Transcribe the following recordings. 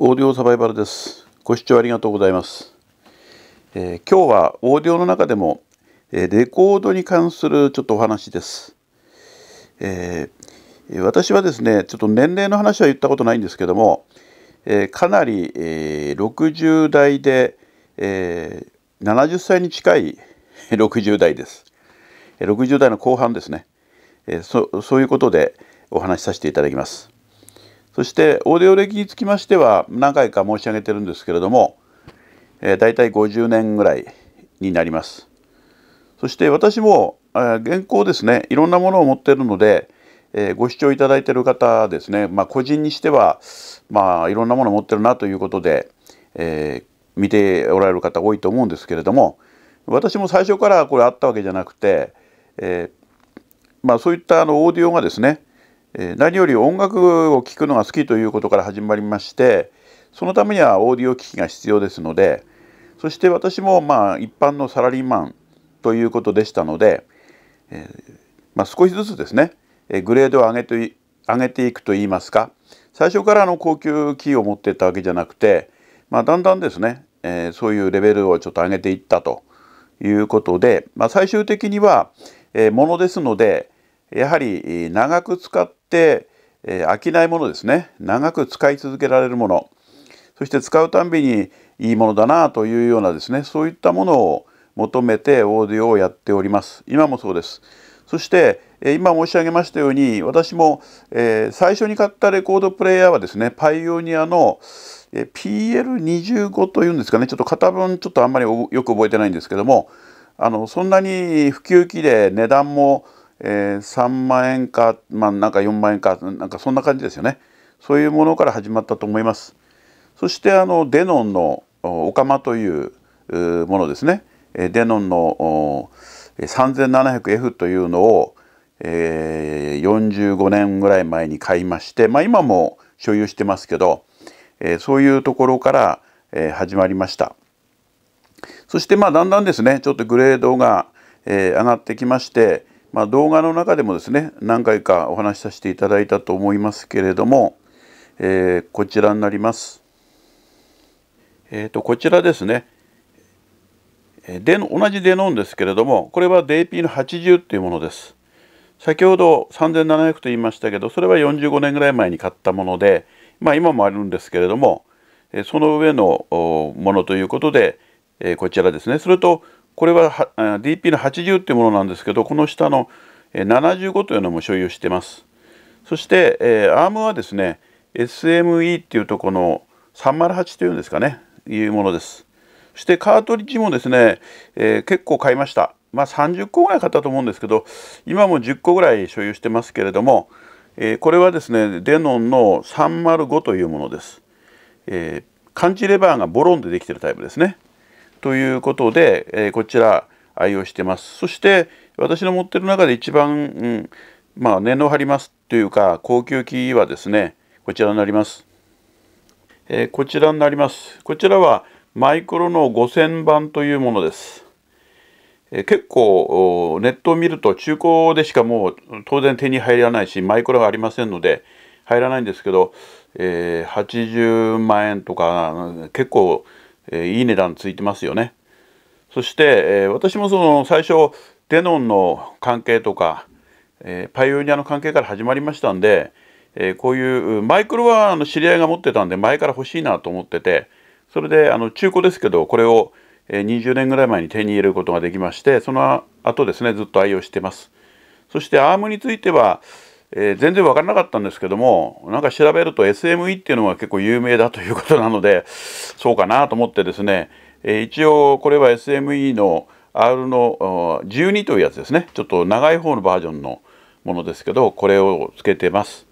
オーディオサバイバルですご視聴ありがとうございます、えー、今日はオーディオの中でも、えー、レコードに関するちょっとお話です、えー、私はですねちょっと年齢の話は言ったことないんですけども、えかなり、え60代で、え70歳に近い60代です60代の後半ですね、えそそういうことでお話しさせていただきますそしてオーディオ歴につきましては何回か申し上げてるんですけれども、えー、大体50年ぐらいになります。そして私も、えー、現行ですねいろんなものを持ってるので、えー、ご視聴いただいてる方ですね、まあ、個人にしては、まあ、いろんなものを持ってるなということで、えー、見ておられる方多いと思うんですけれども私も最初からこれあったわけじゃなくて、えーまあ、そういったあのオーディオがですね何より音楽を聴くのが好きということから始まりましてそのためにはオーディオ機器が必要ですのでそして私もまあ一般のサラリーマンということでしたので、えまあ、少しずつですねグレードを上げて上げていくといいますか最初からの高級キーを持ってったわけじゃなくて、まあ、だんだんですね、えそういうレベルをちょっと上げていったということで、まあ、最終的には、えー、ものですのでやはり長く使っ、えー、飽きないものですね長く使い続けられるものそして使うたんびにいいものだなというようなですねそういったものを求めてオーディオをやっております今もそうですそして今申し上げましたように私も、えー、最初に買ったレコードプレーヤーはですねパイオニアの PL25 というんですかねちょっと型分ちょっとあんまりよく覚えてないんですけどもあのそんなに普及機で値段もえー、3万円か、まあ、なんか4万円かなんかそんな感じですよねそういうものから始まったと思いますそしてあのデノンのオカマというものですねデノンの 3700F というのを、えー、45年ぐらい前に買いまして、まあ、今も所有してますけど、えー、そういうところから、えー、始まりましたそしてまあだんだんですねちょっとグレードが、えー、上がってきまして、まあ、動画の中でもですね何回かお話しさせていただいたと思いますけれども、えー、こちらになります。えーと、こちらですねで同じデノンですけれどもこれは DP の80っていうものです。先ほど3700と言いましたけどそれは45年ぐらい前に買ったもので、まあ、今もあるんですけれどもその上のものということでこちらですねそれとこれは DP の80というものなんですけどこの下の75というのも所有してます。そして、えー、ムはですね SME っていうとこの308というんですかねいうものです。そしてカートリッジもですね、えー、結構買いました。まあ、30個ぐらい買ったと思うんですけど今も10個ぐらい所有してますけれども、えー、これはですねデノンの305というものです。えー、感レバーがボロンでできてるタイプですね。ということで、えー、こちら愛用してます。そして私の持ってる中で一番、うん、まあ念の張りますというか高級機はですねこちらになります。えー、こちらになります。こちらはマイクロの5000番というものです。えー、結構ネットを見ると中古でしかもう当然手に入らないしマイクロがありませんので入らないんですけど、えー、80万円とか結構えいい値段ついてますよね。そして、え私もその最初デノンの関係とか、えパイオニアの関係から始まりましたんで、えこういうマイクロはあの知り合いが持ってたんで前から欲しいなと思っててそれであの中古ですけどこれを20年ぐらい前に手に入れることができましてその後ですねずっと愛用してます。そしてアームについてはえー、全然分からなかったんですけどもなんか調べると SME っていうのは結構有名だということなのでそうかなと思ってですね、えー、一応これは SME の R の12というやつですねちょっと長い方のバージョンのものですけどこれをつけてます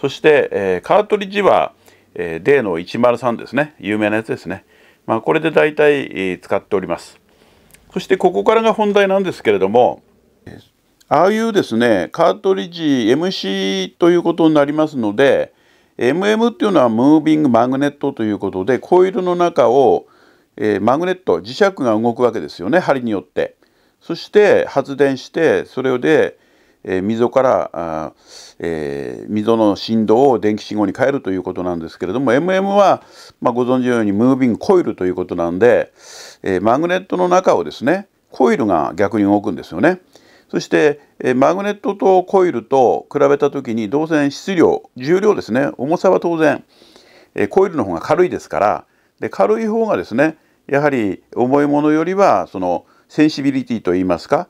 そして、えー、カートリッジは、えー、D の103ですね有名なやつですねまあこれで大体、えー、使っておりますそしてここからが本題なんですけれどもああいうですねカートリッジ MC ということになりますので MM っていうのはムービングマグネットということでコイルの中を、えー、マグネット磁石が動くわけですよね針によって。そして発電してそれで、えー、溝からあ、えー、溝の振動を電気信号に変えるということなんですけれども MM は、まあ、ご存知のようにムービングコイルということなんで、えマグネットの中をですねコイルが逆に動くんですよね。そしてマグネットとコイルと比べた時に導線質量重量ですね重さは当然コイルの方が軽いですからで軽い方がですねやはり重いものよりはそのセンシビリティといいますか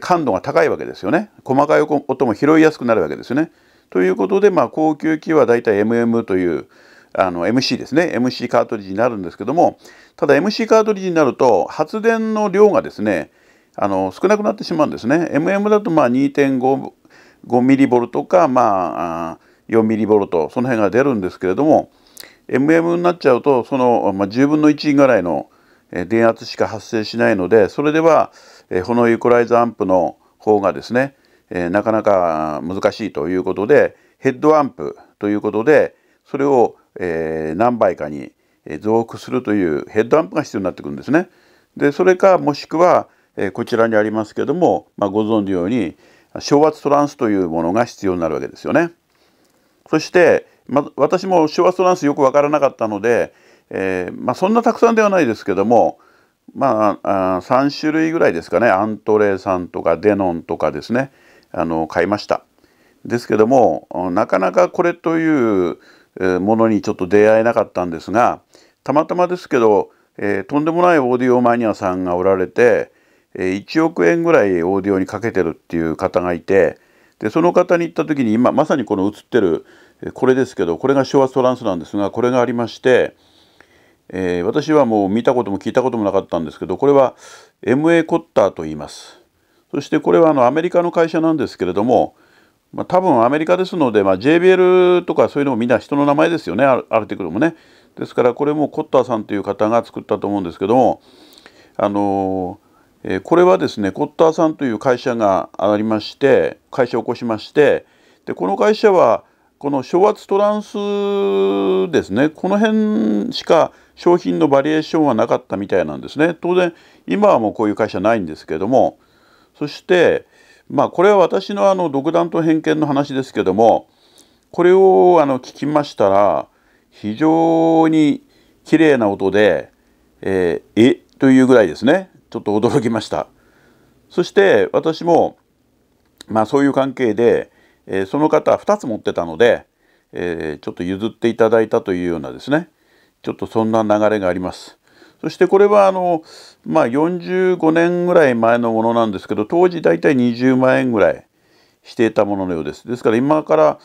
感度が高いわけですよね細かい音も拾いやすくなるわけですよね。ということで、まあ、高級機はだいたい MM というあの MC ですね MC カートリッジになるんですけどもただ MC カートリッジになると発電の量がですねあの少なくなってしまうんですね。MM だとまあ2.5ミリボルかまあ4ミリボルトその辺が出るんですけれども MM になっちゃうとその、まあ、10分の1ぐらいの電圧しか発生しないのでそれではこのイコライズアンプの方がですねなかなか難しいということでヘッドアンプということでそれを何倍かに増幅するというヘッドアンプが必要になってくるんですね。でそれかもしくはえこちらにありますけども、まあ、ご存知のように正月トランスというものが必要になるわけですよね。そして、ま、私も昭和トランスよく分からなかったので、えー、まあ、そんなたくさんではないですけども、まあ、あ3種類ぐらいですかねアントレさんとかデノンとかですねあの買いました。ですけどもなかなかこれというものにちょっと出会えなかったんですがたまたまですけど、えー、とんでもないオーディオマニアさんがおられて1億円ぐらいオーディオにかけてるっていう方がいてでその方に行った時に今まさにこの映ってるこれですけどこれが昭和トランスなんですがこれがありまして、えー、私はもう見たことも聞いたこともなかったんですけどこれは MA コッターと言います。そしてこれはあのアメリカの会社なんですけれども、まあ、多分アメリカですので、まあ、JBL とかそういうのもみんな人の名前ですよねアルティクルもね。ですからこれもコッターさんという方が作ったと思うんですけどもあのーこれはですねコッターさんという会社がありまして会社を起こしましてでこの会社はこの昭和トランスですねこの辺しか商品のバリエーションはなかったみたいなんですね当然今はもうこういう会社ないんですけどもそしてまあこれは私のあの独断と偏見の話ですけどもこれをあの聞きましたら非常に綺麗な音で「えー、えというぐらいですねちょっと驚きました。そして私も、まあ、そういう関係で、えー、その方2つ持ってたので、えー、ちょっと譲っていただいたというようなですねちょっとそんな流れがあります。そしてこれはあの、まあ、45年ぐらい前のものなんですけど当時大体20万円ぐらいしていたもののようです。ですから今から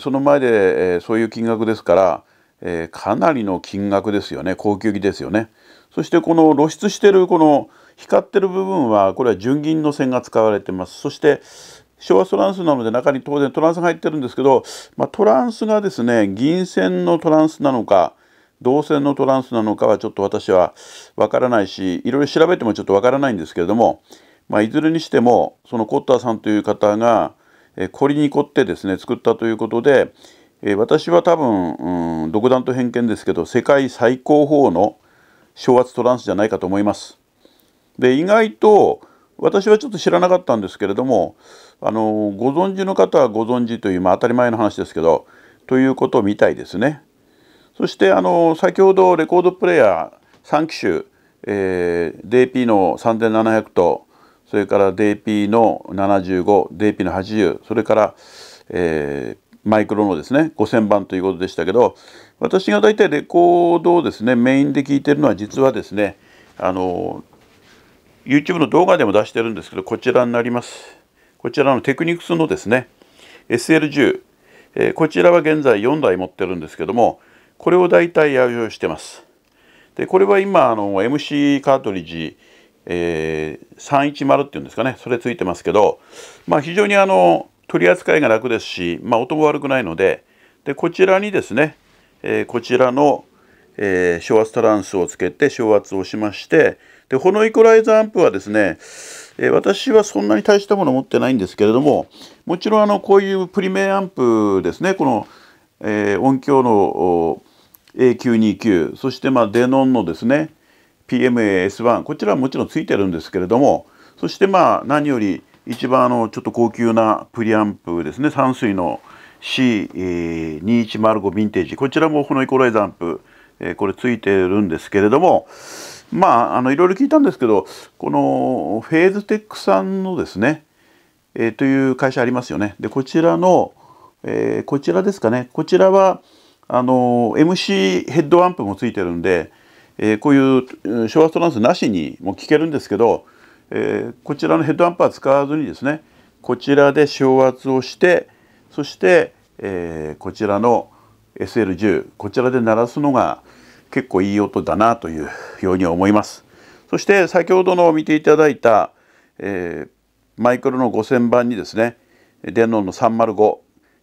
その前で、えー、そういう金額ですからえー、かなりの金額ですよね高級着ですよねそしてこの露出してるこの光ってる部分はこれは純銀の線が使われてますそして昭和トランスなので中に当然トランスが入ってるんですけど、まあ、トランスがですね銀線のトランスなのか銅線のトランスなのかはちょっと私はわからないしいろいろ調べてもちょっとわからないんですけれども、まあ、いずれにしてもそのコッターさんという方が、えー、凝りに凝ってですね作ったということで、え私は多分、うん、独断と偏見ですけど世界最高峰の正月トランスじゃないかと思います。で意外と私はちょっと知らなかったんですけれどもあのご存知の方はご存知という、まあ、当たり前の話ですけどということみたいですね。そしてあの先ほどレコードプレーヤー3機種、えー、DP の3700とそれから DP の75、DP の80、それから、えマイクロのですね5000番ということでしたけど私が大体レコードをですねメインで聴いてるのは実はですねあの YouTube の動画でも出してるんですけどこちらになりますこちらのテクニクスのですね SL10、えー、こちらは現在4台持ってるんですけどもこれを大体愛用してますでこれは今あの MC カートリッジ、えー、310っていうんですかねそれついてますけどまあ非常にあの取り扱いが楽ですし、まあ、音も悪くないのででこちらにですね、えー、こちらの、えー、圧トランスをつけて昇圧をしましてでこのイコライザーアンプはですね、えー、私はそんなに大したもの持ってないんですけれどももちろんあのこういうプリメアンプですねこの、えー、音響の A929 そしてまあデノンのですね PMAS1 こちらはもちろんついてるんですけれどもそしてまあ何より一番あのちょっと高級なプリアンプですね山水の C2105 ヴィンテージこちらもこのイコライザアンプ、えこれついてるんですけれどもまああのいろいろ聞いたんですけどこのフェーズテックさんのですね、えという会社ありますよねでこちらの、えこちらですかねこちらはあの MC ヘッドアンプもついてるんで、えこういうショアストランスなしにも聞けるんですけどえー、こちらのヘッドアンパー使わずにですねこちらで昇圧をしてそして、えー、こちらの SL10 こちらで鳴らすのが結構いい音だなというように思います。そして先ほどの見ていただいた、えー、マイクロの5000番にですねデノンの305、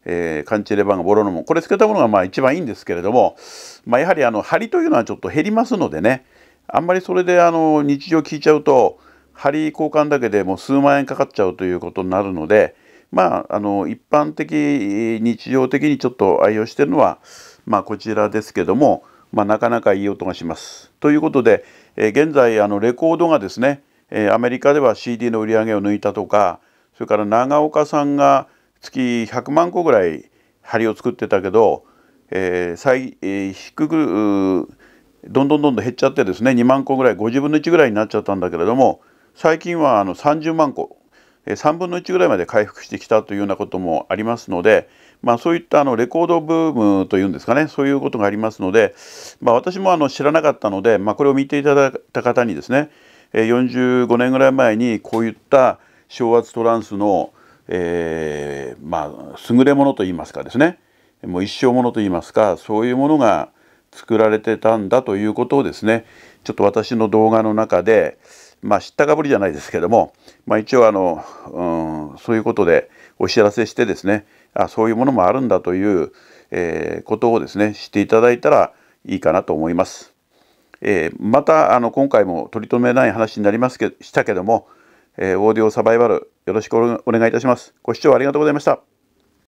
えー、カンチレバーがボロノモこれ付けたものがまあ一番いいんですけれども、まあ、やはりあの張りというのはちょっと減りますのでねあんまりそれであの日常聞いちゃうと針交換だけでもう数万円かかっちゃうということになるのでまああの一般的日常的にちょっと愛用してるのは、まあ、こちらですけども、まあ、なかなかいい音がします。ということで、え現在あのレコードがですね、えアメリカでは CD の売り上げを抜いたとかそれから長岡さんが月100万個ぐらい針を作ってたけど、えー最えー、低くどんどんどんどん減っちゃってですね2万個ぐらい50分の1ぐらいになっちゃったんだけれども最近はあの30万個3分の1ぐらいまで回復してきたというようなこともありますので、まあ、そういったあのレコードブームというんですかねそういうことがありますので、まあ、私もあの知らなかったので、まあ、これを見ていただいた方にですね45年ぐらい前にこういった昭和トランスの、えー、まあ、優れものといいますかですねもう一生ものといいますかそういうものが作られてたんだということをですねちょっと私の動画の中で、まあ、知ったかぶりじゃないですけども、まあ、一応あの、うん、そういうことでお知らせしてですねあそういうものもあるんだという、えー、ことをですね知っていただいたらいいかなと思います。えー、またあの今回も取り留めない話になりますけしたけども、えー、オーディオサバイバルよろしくお願いいたします。ご視聴ありがとうございました。